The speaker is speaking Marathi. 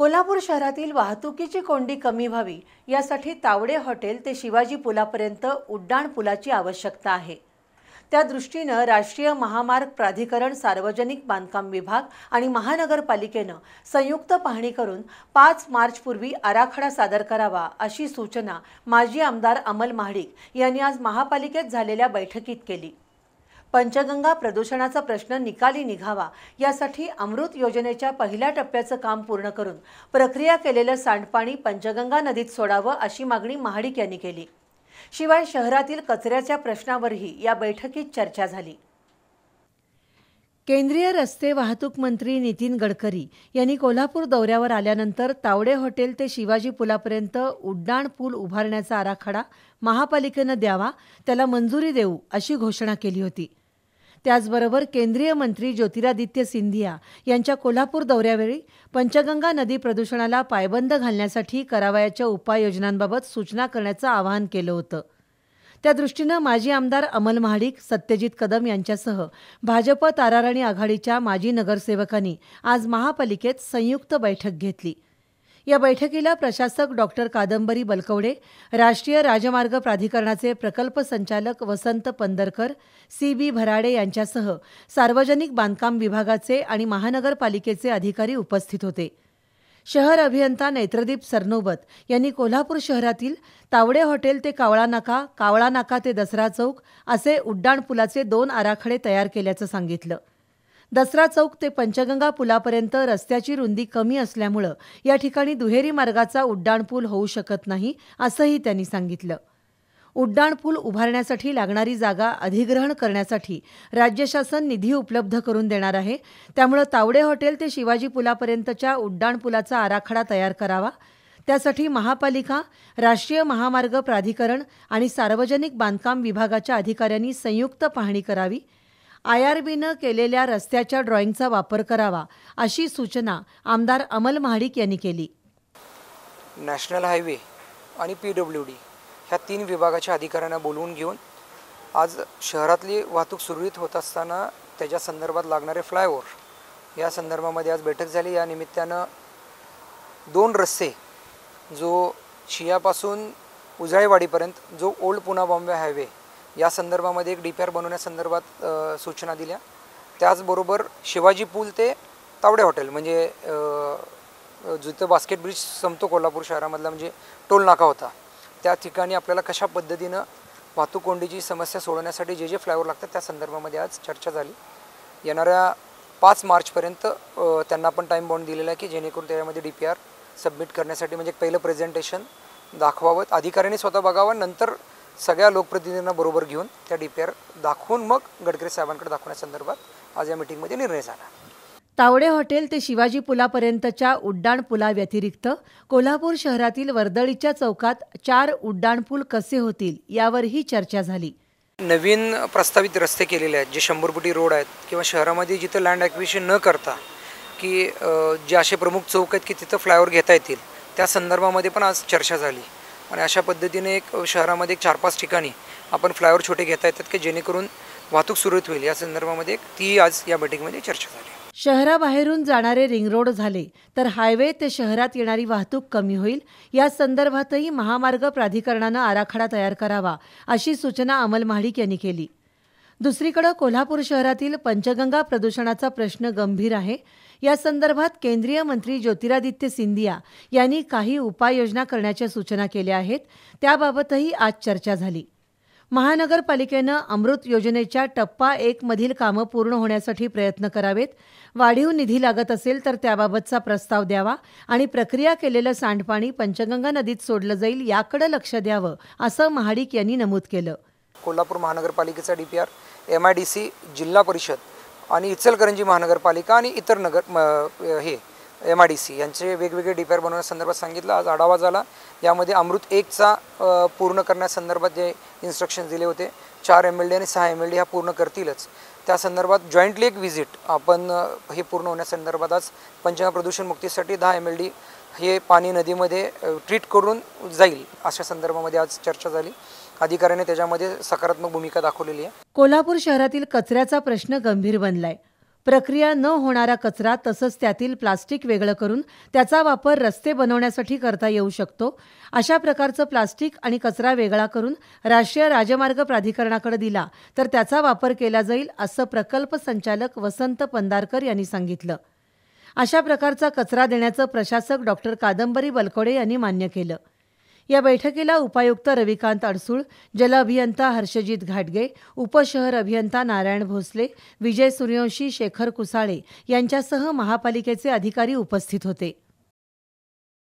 कोल्हापूर शहरातील वाहतुकीची कोंडी कमी व्हावी यासाठी तावडे हॉटेल ते शिवाजी पुलापर्यंत उड्डाण पुलाची आवश्यकता आहे त्या दृष्टीनं राष्ट्रीय महामार्ग प्राधिकरण सार्वजनिक बांधकाम विभाग आणि महानगरपालिकेनं संयुक्त पाहणी करून पाच मार्चपूर्वी आराखडा सादर करावा अशी सूचना माजी आमदार अमल महाडिक यांनी आज महापालिकेत झालेल्या बैठकीत केली पंचगंगा प्रदूषणाचा प्रश्न निकाली निघावा यासाठी अमृत योजनेच्या पहिल्या टप्प्याचं काम पूर्ण करून प्रक्रिया केलेलं सांडपाणी पंचगंगा नदीत सोडावं अशी मागणी महाडिक यांनी केली शिवाय शहरातील कचऱ्याच्या प्रश्नावरही या बैठकीत चर्चा झाली केंद्रीय रस्ते वाहतूक मंत्री नितीन गडकरी यांनी कोल्हापूर दौऱ्यावर आल्यानंतर तावडे हॉटेल ते शिवाजी पुलापर्यंत उड्डाण पूल उभारण्याचा आराखडा महापालिकेनं द्यावा त्याला मंजुरी देऊ अशी घोषणा केली होती त्याचबरोबर केंद्रीय मंत्री ज्योतिरादित्य सिंधिया यांच्या कोल्हापूर दौऱ्यावेळी पंचगंगा नदी प्रदूषणाला पायबंद घालण्यासाठी करावयाच्या उपाययोजनांबाबत सूचना करण्याचं आवाहन केलं होतं त्या माजी आमदार अमल महाडिक सत्यजित कदम यांच्यासह भाजप ताराराणी आघाडीच्या माजी नगरसेवकांनी आज महापालिकेत संयुक्त बैठक घेतली या बैठकीला प्रशासक डॉक्टर कादंबरी बलकवडे राष्ट्रीय राजमार्ग प्राधिकरणाचे प्रकल्प संचालक वसंत पंदरकर सी बी भराडे यांच्यासह सार्वजनिक बांधकाम विभागाचे आणि महानगरपालिकेचे अधिकारी उपस्थित होते शहर अभियंता नेत्रदीप सरनोबत यांनी कोल्हापूर शहरातील तावडे हॉटेल ते कावळा नाका कावळा नाका ते दसरा चौक असे उड्डाणपुलाचे दोन आराखडे तयार केल्याचं सांगितलं दसरा चौक ते पंचगंगा पुलापर्यंत रस्त्याची रुंदी कमी असल्यामुळं या ठिकाणी दुहेरी मार्गाचा उड्डाणपूल होऊ शकत नाही असंही त्यांनी सांगितलं उड्डाणपूल उभारण्यासाठी लागणारी जागा अधिग्रहण करण्यासाठी राज्य शासन निधी उपलब्ध करून देणार आहे त्यामुळे तावडे हॉटेल ते शिवाजी पुलापर्यंतच्या उड्डाणपुलाचा आराखडा तयार करावा त्यासाठी महापालिका राष्ट्रीय महामार्ग प्राधिकरण आणि सार्वजनिक बांधकाम विभागाच्या अधिकाऱ्यांनी संयुक्त पाहणी करावी आय आर बीनं केलेल्या रस्त्याच्या ड्रॉइंगचा वापर करावा अशी सूचना आमदार अमल महाडिक यांनी केली नॅशनल हायवे आणि पी डब्ल्यू डी ह्या तीन विभागाच्या अधिकाऱ्यांना बोलवून घेऊन आज शहरातली वाहतूक सुरळीत होत असताना त्याच्या संदर्भात लागणारे फ्लायओव्हर या संदर्भामध्ये आज बैठक झाली या निमित्तानं दोन रस्ते जो शियापासून उजाळेवाडीपर्यंत जो ओल्ड पुना बॉम्बे हायवे या संदर्भामध्ये एक डी पी आर बनवण्यासंदर्भात सूचना दिल्या त्याचबरोबर शिवाजी पूल ते तावडे हॉटेल म्हणजे जिथं बास्केट ब्रिज संपतो कोल्हापूर शहरामधला म्हणजे टोल नाका होता त्या ठिकाणी आपल्याला कशा पद्धतीनं वाहतूक कोंडीची समस्या सोडवण्यासाठी जे जे फ्लायओव्हर लागतात त्या संदर्भामध्ये आज चर्चा झाली येणाऱ्या पाच मार्चपर्यंत त्यांना पण टाईम बॉन्ड दिलेला आहे की जेणेकरून त्याच्यामध्ये डी पी आर सबमिट करण्यासाठी म्हणजे पहिलं प्रेझेंटेशन दाखवावं अधिकाऱ्यांनी स्वतः बघावं नंतर सगळ्या लोकप्रतिनिधींना बरोबर घेऊन त्या डी पी आर दाखवून मग गडकरी साहेबांकडे दाखवण्यासंदर्भात आज या मिटिंगमध्ये निर्णय झाला तावडे हॉटेल ते शिवाजी पुलापर्यंतच्या उड्डाण पुलाव्यतिरिक्त कोल्हापूर शहरातील वर्दळीच्या चौकात चार उड्डाण पूल कसे होतील यावरही चर्चा झाली नवीन प्रस्तावित रस्ते केलेले आहेत जे शंभर फुटी रोड आहेत किंवा शहरामध्ये जिथं लँड ॲक्विशन न करता की जे असे प्रमुख चौक आहेत की तिथं फ्लायओव्हर घेता येतील त्या संदर्भामध्ये पण आज चर्चा झाली आणि अशा पद्धतीने एक शहरामध्ये एक चार पाच ठिकाणी आपण फ्लायओव्हर छोटे घेता येतात की जेणेकरून वाहतूक सुरळीत होईल या संदर्भामध्ये ती आज या बैठकीमध्ये चर्चा झाली शहराबाहेरून जाणारे रिंग रोड झाले तर हायवे ते शहरात येणारी वाहतूक कमी होईल या संदर्भातही महामार्ग प्राधिकरणानं आराखडा तयार करावा अशी सूचना अमल महाडिक यांनी केली दुसरीकडे कोल्हापूर शहरातील पंचगंगा प्रदूषणाचा प्रश्न गंभीर आहे या संदर्भात केंद्रीय मंत्री ज्योतिरादित्य सिंधिया यांनी काही उपाययोजना करण्याच्या सूचना केल्या आहेत त्याबाबतही आज चर्चा झाली महानगरपालिकेनं अमृत योजनेच्या टप्पा एकमधील कामं पूर्ण होण्यासाठी प्रयत्न करावेत वाढीव निधी लागत असेल तर त्याबाबतचा प्रस्ताव द्यावा आणि प्रक्रिया केलेलं सांडपाणी पंचगंगा नदीत सोडलं जाईल याकडे लक्ष द्यावं असं महाडिक यांनी नमूद केलं कोल्हापूर महानगरपालिकेचा D MIDC M I D C जिल्हा परिषद आणि इचलकरंजी महानगरपालिका आणि इतर नगर हे एम आय डी सी यांचे वेगवेगळे डीपीआर बनवण्यासंदर्भात सांगितलं आज आढावा झाला यामध्ये अमृत एकचा पूर्ण करण्यासंदर्भात जे इन्स्ट्रक्शन दिले होते चार एम एल डी आणि सहा एम एल डी ह्या पूर्ण करतीलच त्या संदर्भात जॉईंटली एक व्हिजिट आपण हे पूर्ण होण्यासंदर्भात आज पंचगंगा प्रदूषण मुक्तीसाठी दहा एम एल डी हे पाणी नदीमध्ये ट्रीट करून जाईल अशा संदर्भामध्ये आज चर्चा झाली अधिकाऱ्याने त्याच्यामध्ये सकारात्मक भूमिका दाखवलेली आहे कोल्हापूर शहरातील कचऱ्याचा प्रश्न गंभीर बनलाय प्रक्रिया न होणारा कचरा तसंच त्यातील प्लास्टिक वेगळं करून त्याचा वापर रस्ते बनवण्यासाठी करता येऊ शकतो अशा प्रकारचं प्लास्टिक आणि कचरा वेगळा करून राष्ट्रीय राजमार्ग प्राधिकरणाकडे दिला तर त्याचा वापर केला जाईल असं प्रकल्प संचालक वसंत पंदारकर यांनी सांगितलं अशा प्रकारचा कचरा देण्याचं प्रशासक डॉक्टर कादंबरी बलकोडे यांनी मान्य केलं या बैठकीला उपायुक्त रविकांत अडसूळ जल अभियंता हर्षजित घाटगे उपशहर अभियंता नारायण भोसले विजय सूर्यवंशी शेखर कुसाळे यांच्यासह महापालिकेचे अधिकारी उपस्थित होते